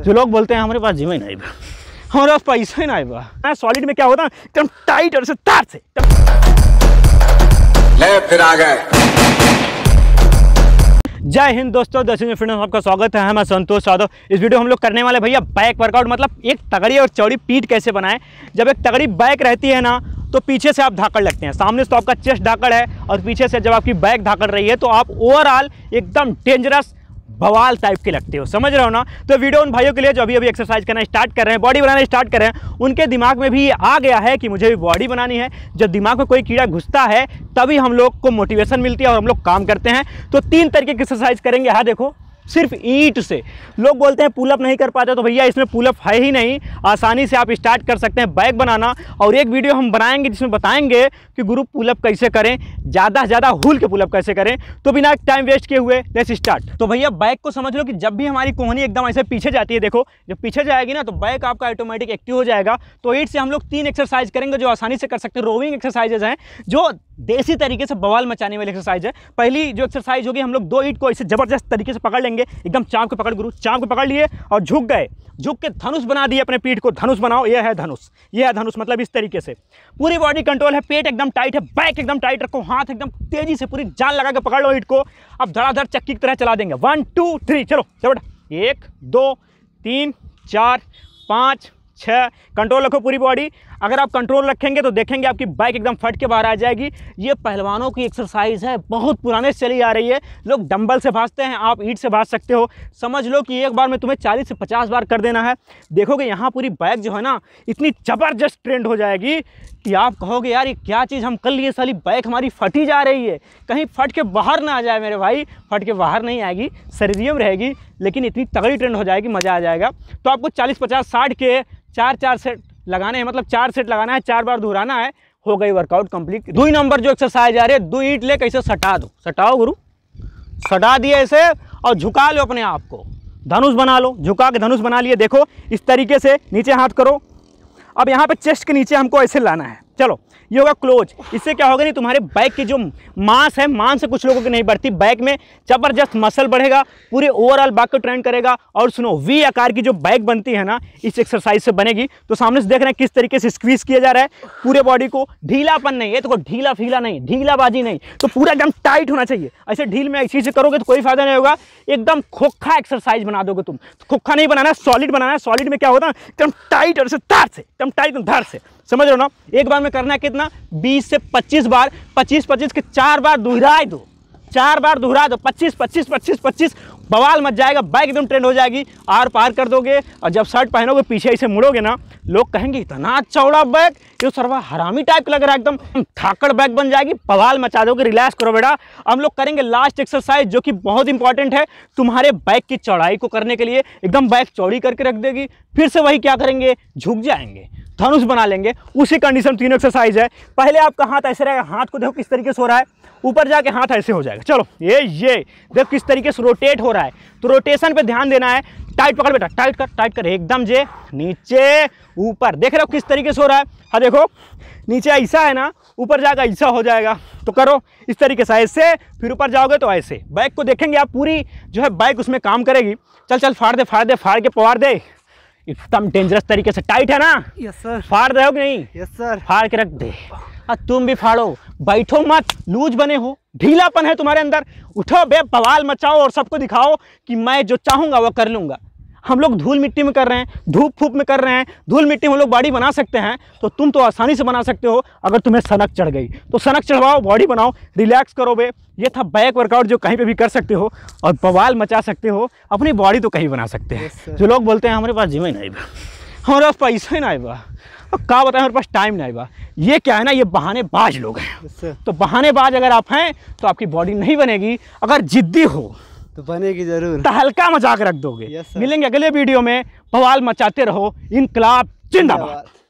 जो लोग बोलते हैं हमारे पास जीवन नहीं बा हमारे पास पैसा ही नहीं बा सॉलिड में क्या होता है एकदम टाइट और से तार से ले फिर आ गए जय हिंद दोस्तों दस में फ्रेंड आपका स्वागत है मैं संतोष यादव इस वीडियो हम लोग करने वाले भैया बैक वर्कआउट मतलब एक तगड़ी और चौड़ी पीठ कैसे बनाएं जब एक तगड़ी बैक रहती है ना तो पीछे से आप धाकड़ लगते हैं सामने से तो आपका चेस्ट धाकड़ है और पीछे से जब आपकी बैक धाकड़ रही है तो आप ओवरऑल एकदम डेंजरस बवाल टाइप के लगते हो समझ रहे हो ना तो वीडियो उन भाइयों के लिए जो अभी अभी एक्सरसाइज करना स्टार्ट कर रहे हैं बॉडी बनाना स्टार्ट कर रहे हैं उनके दिमाग में भी आ गया है कि मुझे भी बॉडी बनानी है जब दिमाग में कोई कीड़ा घुसता है तभी हम लोग को मोटिवेशन मिलती है और हम लोग काम करते हैं तो तीन तरीके की एक्सरसाइज करेंगे हाँ देखो सिर्फ ईट से लोग बोलते हैं पुलअप नहीं कर पाते तो भैया इसमें पुलअप है ही नहीं आसानी से आप स्टार्ट कर सकते हैं बैग बनाना और एक वीडियो हम बनाएंगे जिसमें बताएंगे कि ग्रुप पुलअप कैसे करें ज़्यादा से ज़्यादा हुल के पुलअप कैसे करें तो बिना टाइम वेस्ट किए हुए लेट्स स्टार्ट तो भैया बाइक को समझ लो कि जब भी हमारी कोहनी एकदम ऐसे पीछे जाती है देखो जब पीछे जाएगी ना तो बाइक आपका ऑटोमेटिक एक्टिव हो जाएगा तो ईट से हम लोग तीन एक्सरसाइज करेंगे जो आसानी से कर सकते हैं रोविंग एक्सरसाइजेज हैं जो देसी तरीके से बवाल मचाने वाली एक्सरसाइज है पहली जो एक्सरसाइज होगी हम लोग दो ईट को ऐसे जबरदस्त तरीके से पकड़ लेंगे एकदम चाँप को पकड़ गुरु चाँप को पकड़ लिए और झुक गए झुक के धनुष बना दिए अपने पीठ को धनुष बनाओ यह है धनुष यह है धनुष मतलब इस तरीके से पूरी बॉडी कंट्रोल है पेट एकदम टाइट है बैक एकदम टाइट रखो हाथ एकदम तेजी से पूरी जान लगा के पकड़ लो ईट को अब धड़ाधड़ चक्की की तरह चला देंगे वन टू थ्री चलो चलो एक दो तीन चार पाँच छः कंट्रोल रखो पूरी बॉडी अगर आप कंट्रोल रखेंगे तो देखेंगे आपकी बाइक एकदम फट के बाहर आ जाएगी ये पहलवानों की एक्सरसाइज है बहुत पुराने से चली आ रही है लोग डंबल से भाजते हैं आप ईट से भाज सकते हो समझ लो कि एक बार में तुम्हें चालीस से पचास बार कर देना है देखोगे यहाँ पूरी बाइक जो है ना इतनी ज़बरदस्त ट्रेंड हो जाएगी कि आप कहोगे यार ये क्या चीज़ हम कर लिए साली बाइक हमारी फटी जा रही है कहीं फट के बाहर ना आ जाए मेरे भाई फट के बाहर नहीं आएगी सरिदियम रहेगी लेकिन इतनी तगड़ी ट्रेंड हो जाएगी मज़ा आ जाएगा तो आपको चालीस पचास साठ के चार चार सेट लगाने हैं मतलब चार सेट लगाना है चार बार दोहराना है हो गई वर्कआउट कंप्लीट दो ही नंबर जो एक्सरसाइज आ रही है दो ईट ले कैसे सटा दो सटाओ गुरु सटा दिए ऐसे और झुका लो अपने आप को धनुष बना लो झुका के धनुष बना लिए देखो इस तरीके से नीचे हाथ करो अब यहाँ पर चेस्ट के नीचे हमको ऐसे लाना है चलो ये होगा क्लोज इससे क्या होगा नहीं तुम्हारे बैक की जो मांस है मांस से कुछ लोगों की नहीं बढ़ती बैक में जबरदस्त मसल बढ़ेगा पूरे ओवरऑल बैक को ट्रेंड करेगा और सुनो वी आकार की जो बैक बनती है ना इस एक्सरसाइज से बनेगी तो सामने से देख रहे हैं किस तरीके से स्क्वीज किया जा रहा है पूरे बॉडी को ढीलापन नहीं है तो ढीला फीला नहीं ढीलाबाजी नहीं तो पूरा एकदम टाइट होना चाहिए ऐसे ढील में ऐसी चीज़ करोगे तो कोई फायदा नहीं होगा एकदम खोखा एक्सरसाइज बना दोगे तुम खोखा नहीं बनाना सॉलिड बनाना है सॉलिड में क्या होता है एकदम टाइट और धार से एकदम टाइट धार से समझ रहे हो ना एक बार में करना है कितना बीस से पच्चीस बार पच्चीस पच्चीस के चार बार दोहराए दो चार बार दोहरा दो पच्चीस पच्चीस पच्चीस पच्चीस बवाल मच जाएगा बाइक एकदम ट्रेंड हो जाएगी आर पार कर दोगे और जब शर्ट पहनोगे पीछे ऐसे मुड़ोगे ना लोग कहेंगे इतना चौड़ा अच्छा बैग ये तो सरवा हरामी टाइप का लग रहा है एकदम थाकड़ बैग बन जाएगी बवाल मचा दोगे रिलैक्स करो बेटा हम लोग करेंगे लास्ट एक्सरसाइज जो कि बहुत इंपॉर्टेंट है तुम्हारे बैग की चौड़ाई को करने के लिए एकदम बैग चौड़ी करके रख देगी फिर से वही क्या करेंगे झुक जाएंगे धनुष बना लेंगे उसी कंडीशन तीनों एक्सरसाइज है पहले आपका हाथ ऐसे रहेगा हाथ को देखो किस तरीके से हो रहा है ऊपर जाके हाथ ऐसे हो जाएगा चलो ये ये देखो किस तरीके से रोटेट हो रहा है तो रोटेशन पे ध्यान देना है टाइट पकड़ बेटा टाइट कर टाइट कर एकदम जे नीचे ऊपर देख रहे हो किस तरीके से हो रहा है हाँ देखो नीचे ऐसा है ना ऊपर जाकर ऐसा हो जाएगा तो करो इस तरीके से ऐसे फिर ऊपर जाओगे तो ऐसे बाइक को देखेंगे आप पूरी जो है बाइक उसमें काम करेगी चल चल फाड़ दे फाड़ दे फाड़ के पवार दे एकदम डेंजरस तरीके से टाइट है ना यस सर फाड़ रहे हो नहीं यस सर फाड़ के रख दे और तुम भी फाड़ो बैठो मत लूज बने हो ढीलापन है तुम्हारे अंदर उठो बे बवाल मचाओ और सबको दिखाओ कि मैं जो चाहूंगा वो कर लूंगा हम लोग धूल मिट्टी में कर रहे हैं धूप फूप में कर रहे हैं धूल मिट्टी में हम लोग बॉडी बना सकते हैं तो तुम तो आसानी से बना सकते हो अगर तुम्हें सनक चढ़ गई तो सनक चढ़वाओ बॉडी बनाओ रिलैक्स करो बे ये था बैक वर्कआउट जो कहीं पे भी कर सकते हो और बवाल मचा सकते हो अपनी बॉडी तो कहीं बना सकते हैं जो लोग बोलते हैं हमारे पास जिम ही नहीं बा हमारे पास पैसा ही नहीं बा और कहा बताएं हमारे पास टाइम नहीं बा ये क्या है ना ये बहानेबाज लोग हैं तो बहानेबाज अगर आप हैं तो आपकी बॉडी नहीं बनेगी अगर जिद्दी हो तो बनेगी जरूर तो हल्का मजाक रख दोगे मिलेंगे अगले वीडियो में बवाल मचाते रहो इनकलाब जिंदाबाद